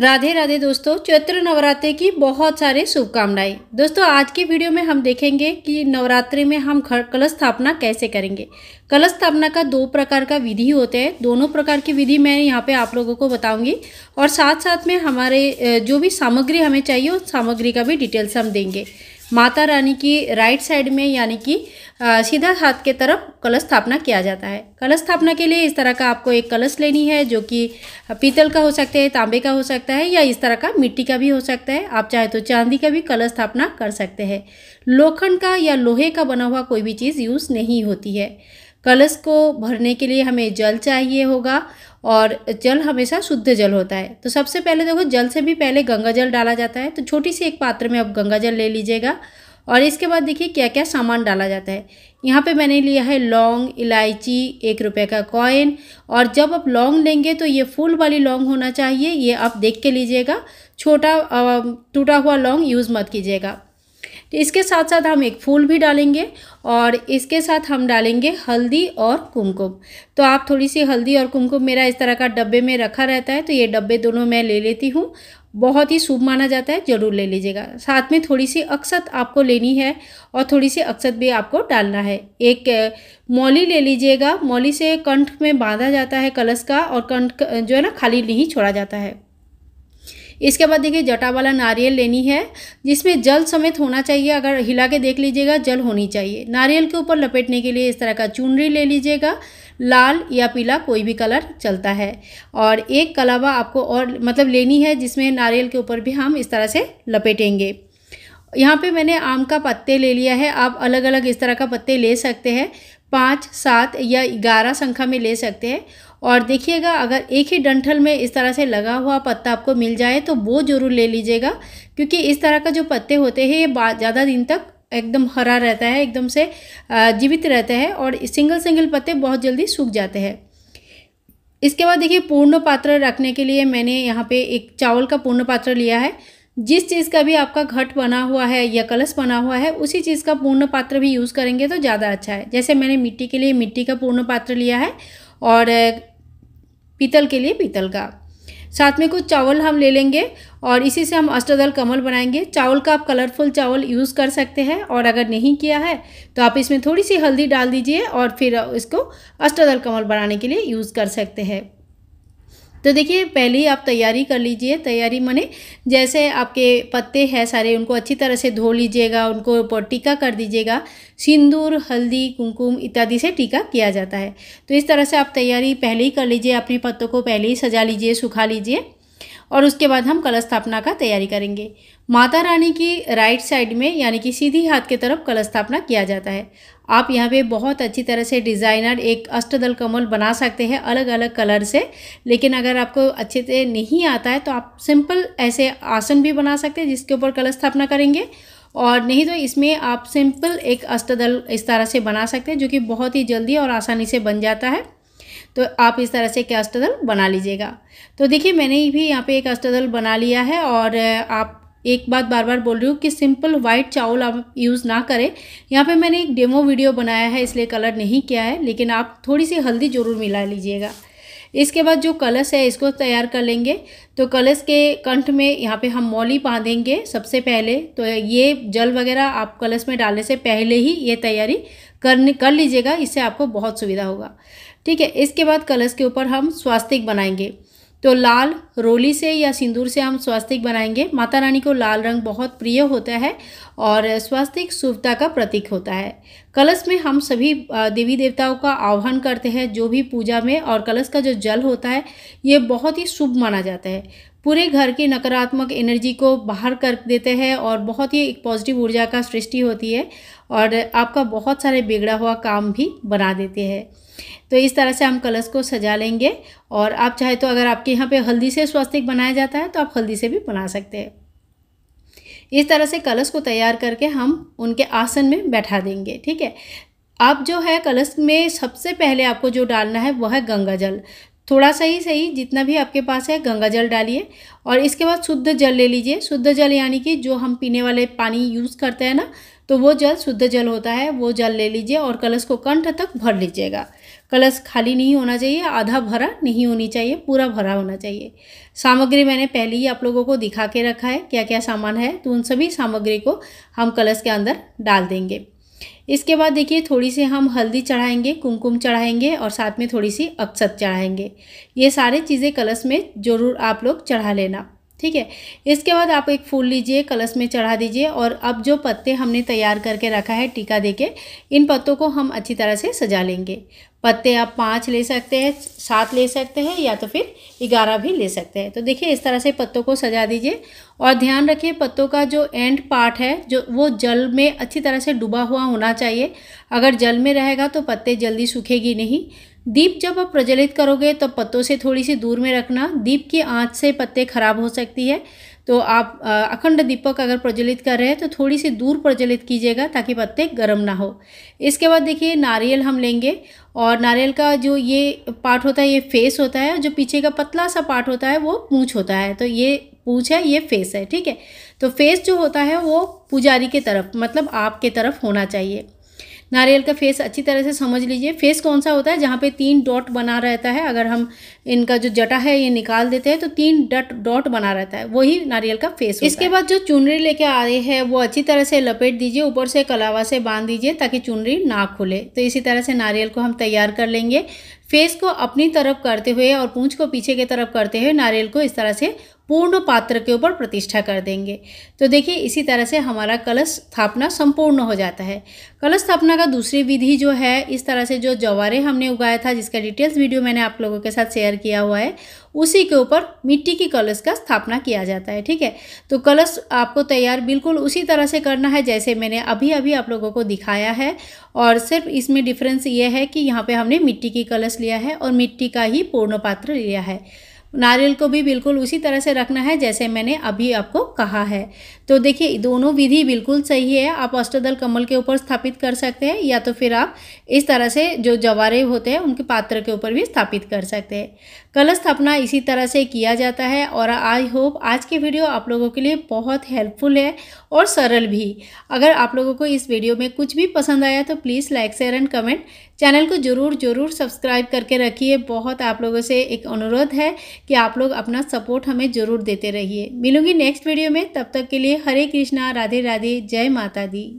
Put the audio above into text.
राधे राधे दोस्तों चैत्र नवरात्रि की बहुत सारे शुभकामनाएं दोस्तों आज के वीडियो में हम देखेंगे कि नवरात्रि में हम कलश स्थापना कैसे करेंगे कलश स्थापना का दो प्रकार का विधि होते हैं दोनों प्रकार की विधि मैं यहाँ पे आप लोगों को बताऊंगी और साथ साथ में हमारे जो भी सामग्री हमें चाहिए उस सामग्री का भी डिटेल्स हम देंगे माता रानी की राइट साइड में यानी कि सीधा हाथ के तरफ कलश स्थापना किया जाता है कलश स्थापना के लिए इस तरह का आपको एक कलश लेनी है जो कि पीतल का हो सकता है तांबे का हो सकता है या इस तरह का मिट्टी का भी हो सकता है आप चाहे तो चांदी का भी कलश स्थापना कर सकते हैं लोखंड का या लोहे का बना हुआ कोई भी चीज़ यूज़ नहीं होती है कलश को भरने के लिए हमें जल चाहिए होगा और जल हमेशा शुद्ध जल होता है तो सबसे पहले देखो जल से भी पहले गंगा जल डाला जाता है तो छोटी सी एक पात्र में आप गंगा जल ले लीजिएगा और इसके बाद देखिए क्या क्या सामान डाला जाता है यहाँ पे मैंने लिया है लौंग इलायची एक रुपये का कॉइन और जब आप लौंग लेंगे तो ये फूल वाली लौंग होना चाहिए ये आप देख के लीजिएगा छोटा टूटा हुआ लौंग यूज़ मत कीजिएगा तो इसके साथ साथ हम एक फूल भी डालेंगे और इसके साथ हम डालेंगे हल्दी और कुमकुम तो आप थोड़ी सी हल्दी और कुमकुम मेरा इस तरह का डब्बे में रखा रहता है तो ये डब्बे दोनों मैं ले लेती हूँ बहुत ही शुभ माना जाता है ज़रूर ले लीजिएगा साथ में थोड़ी सी अक्सत आपको लेनी है और थोड़ी सी अक्सत भी आपको डालना है एक मौली ले लीजिएगा मौली से कंठ में बांधा जाता है कलश का और कंठ जो है ना खाली नहीं छोड़ा जाता है इसके बाद देखिए जटा वाला नारियल लेनी है जिसमें जल समेत होना चाहिए अगर हिला के देख लीजिएगा जल होनी चाहिए नारियल के ऊपर लपेटने के लिए इस तरह का चुनरी ले लीजिएगा लाल या पीला कोई भी कलर चलता है और एक कलावा आपको और मतलब लेनी है जिसमें नारियल के ऊपर भी हम इस तरह से लपेटेंगे यहाँ पे मैंने आम का पत्ते ले लिया है आप अलग अलग इस तरह का पत्ते ले सकते हैं पाँच सात या ग्यारह संख्या में ले सकते हैं और देखिएगा अगर एक ही डंठल में इस तरह से लगा हुआ पत्ता आपको मिल जाए तो वो ज़रूर ले लीजिएगा क्योंकि इस तरह का जो पत्ते होते हैं ये ज़्यादा दिन तक एकदम हरा रहता है एकदम से जीवित रहता है और सिंगल सिंगल पत्ते बहुत जल्दी सूख जाते हैं इसके बाद देखिए पूर्ण पात्र रखने के लिए मैंने यहाँ पे एक चावल का पूर्ण पात्र लिया है जिस चीज़ का भी आपका घट बना हुआ है या कलश बना हुआ है उसी चीज़ का पूर्ण पात्र भी यूज़ करेंगे तो ज़्यादा अच्छा है जैसे मैंने मिट्टी के लिए मिट्टी का पूर्ण पात्र लिया है और पीतल के लिए पीतल का साथ में कुछ चावल हम ले लेंगे और इसी से हम अष्टदल कमल बनाएंगे चावल का आप कलरफुल चावल यूज़ कर सकते हैं और अगर नहीं किया है तो आप इसमें थोड़ी सी हल्दी डाल दीजिए और फिर इसको अष्टदल कमल बनाने के लिए यूज़ कर सकते हैं तो देखिए पहले ही आप तैयारी कर लीजिए तैयारी माने जैसे आपके पत्ते हैं सारे उनको अच्छी तरह से धो लीजिएगा उनको ऊपर टीका कर दीजिएगा सिंदूर हल्दी कुमकुम इत्यादि से टीका किया जाता है तो इस तरह से आप तैयारी पहले ही कर लीजिए अपने पत्तों को पहले ही सजा लीजिए सुखा लीजिए और उसके बाद हम कलश स्थापना का तैयारी करेंगे माता रानी की राइट साइड में यानी कि सीधी हाथ की तरफ कलश स्थापना किया जाता है आप यहाँ पे बहुत अच्छी तरह से डिज़ाइनर एक अष्टदल कमल बना सकते हैं अलग अलग कलर से लेकिन अगर आपको अच्छे से नहीं आता है तो आप सिंपल ऐसे आसन भी बना सकते हैं जिसके ऊपर कलश स्थापना करेंगे और नहीं तो इसमें आप सिंपल एक अष्टदल इस तरह से बना सकते हैं जो कि बहुत ही जल्दी और आसानी से बन जाता है तो आप इस तरह से एक अष्टदल बना लीजिएगा तो देखिए मैंने भी यहाँ पे एक अष्टदल बना लिया है और आप एक बात बार बार बोल रही हूँ कि सिंपल वाइट चावल आप यूज़ ना करें यहाँ पे मैंने एक डेमो वीडियो बनाया है इसलिए कलर नहीं किया है लेकिन आप थोड़ी सी हल्दी ज़रूर मिला लीजिएगा इसके बाद जो कलश है इसको तैयार कर लेंगे तो कलश के कंठ में यहाँ पे हम मौली बांधेंगे सबसे पहले तो ये जल वगैरह आप कलश में डालने से पहले ही ये तैयारी करने कर लीजिएगा इससे आपको बहुत सुविधा होगा ठीक है इसके बाद कलर्स के ऊपर हम स्वास्तिक बनाएंगे तो लाल रोली से या सिंदूर से हम स्वास्तिक बनाएंगे माता रानी को लाल रंग बहुत प्रिय होता है और स्वास्तिक शुभता का प्रतीक होता है कलश में हम सभी देवी देवताओं का आह्वान करते हैं जो भी पूजा में और कलश का जो जल होता है ये बहुत ही शुभ माना जाता है पूरे घर की नकारात्मक एनर्जी को बाहर कर देते हैं और बहुत ही एक पॉजिटिव ऊर्जा का सृष्टि होती है और आपका बहुत सारे बिगड़ा हुआ काम भी बना देते हैं तो इस तरह से हम कलश को सजा लेंगे और आप चाहे तो अगर आपके यहाँ पे हल्दी से स्वास्तिक बनाया जाता है तो आप हल्दी से भी बना सकते हैं इस तरह से कलश को तैयार करके हम उनके आसन में बैठा देंगे ठीक है आप जो है कलश में सबसे पहले आपको जो डालना है वह है गंगा जल थोड़ा सा ही सही जितना भी आपके पास है गंगा जल डालिए और इसके बाद शुद्ध जल ले लीजिए शुद्ध जल यानी कि जो हम पीने वाले पानी यूज़ करते हैं ना तो वो जल शुद्ध जल होता है वो जल ले लीजिए और कलश को कंठ तक भर लीजिएगा कलश खाली नहीं होना चाहिए आधा भरा नहीं होनी चाहिए पूरा भरा होना चाहिए सामग्री मैंने पहले ही आप लोगों को दिखा के रखा है क्या क्या सामान है तो उन सभी सामग्री को हम कलश के अंदर डाल देंगे इसके बाद देखिए थोड़ी सी हम हल्दी चढ़ाएंगे कुमकुम चढ़ाएंगे और साथ में थोड़ी सी अक्षत चढ़ाएंगे ये सारे चीज़ें कलश में ज़रूर आप लोग चढ़ा लेना ठीक है इसके बाद आप एक फूल लीजिए कलश में चढ़ा दीजिए और अब जो पत्ते हमने तैयार करके रखा है टीका देके इन पत्तों को हम अच्छी तरह से सजा लेंगे पत्ते आप पाँच ले सकते हैं सात ले सकते हैं या तो फिर ग्यारह भी ले सकते हैं तो देखिए इस तरह से पत्तों को सजा दीजिए और ध्यान रखिए पत्तों का जो एंड पार्ट है जो वो जल में अच्छी तरह से डूबा हुआ होना चाहिए अगर जल में रहेगा तो पत्ते जल्दी सूखेगी नहीं दीप जब आप प्रज्वलित करोगे तो पत्तों से थोड़ी सी दूर में रखना दीप की आँच से पत्ते खराब हो सकती है तो आप अखंड दीपक अगर प्रज्वलित कर रहे हैं तो थोड़ी सी दूर प्रज्वलित कीजिएगा ताकि पत्ते गर्म ना हो इसके बाद देखिए नारियल हम लेंगे और नारियल का जो ये पार्ट होता है ये फेस होता है और जो पीछे का पतला सा पार्ट होता है वो पूँछ होता है तो ये पूछ है ये फेस है ठीक है तो फेस जो होता है वो पुजारी के तरफ मतलब आपके तरफ होना चाहिए नारियल का फेस अच्छी तरह से समझ लीजिए फेस कौन सा होता है जहाँ पे तीन डॉट बना रहता है अगर हम इनका जो जटा है ये निकाल देते हैं तो तीन डट डॉट बना रहता है वही नारियल का फेस इसके बाद जो चुनरी लेके रही है वो अच्छी तरह से लपेट दीजिए ऊपर से कलावा से बांध दीजिए ताकि चुनरी ना खुले तो इसी तरह से नारियल को हम तैयार कर लेंगे फेस को अपनी तरफ करते हुए और पूंछ को पीछे की तरफ करते हुए नारियल को इस तरह से पूर्ण पात्र के ऊपर प्रतिष्ठा कर देंगे तो देखिए इसी तरह से हमारा कलश स्थापना संपूर्ण हो जाता है कलश स्थापना का दूसरी विधि जो है इस तरह से जो जवारे हमने उगाया था जिसका डिटेल्स वीडियो मैंने आप लोगों के साथ शेयर किया हुआ है उसी के ऊपर मिट्टी की कलश का स्थापना किया जाता है ठीक है तो कलश आपको तैयार बिल्कुल उसी तरह से करना है जैसे मैंने अभी अभी आप लोगों को दिखाया है और सिर्फ इसमें डिफरेंस ये है कि यहाँ पर हमने मिट्टी की कलश लिया है और मिट्टी का ही पूर्ण पात्र लिया है नारियल को भी बिल्कुल उसी तरह से रखना है जैसे मैंने अभी आपको कहा है तो देखिए दोनों विधि बिल्कुल सही है आप अष्टदल कमल के ऊपर स्थापित कर सकते हैं या तो फिर आप इस तरह से जो जवारे होते हैं उनके पात्र के ऊपर भी स्थापित कर सकते हैं कलश स्थापना इसी तरह से किया जाता है और आई होप आज की वीडियो आप लोगों के लिए बहुत हेल्पफुल है और सरल भी अगर आप लोगों को इस वीडियो में कुछ भी पसंद आया तो please like share and comment channel को ज़रूर ज़रूर सब्सक्राइब करके रखिए बहुत आप लोगों से एक अनुरोध है कि आप लोग अपना सपोर्ट हमें ज़रूर देते रहिए मिलूंगी नेक्स्ट वीडियो में तब तक के लिए हरे कृष्णा राधे राधे जय माता दी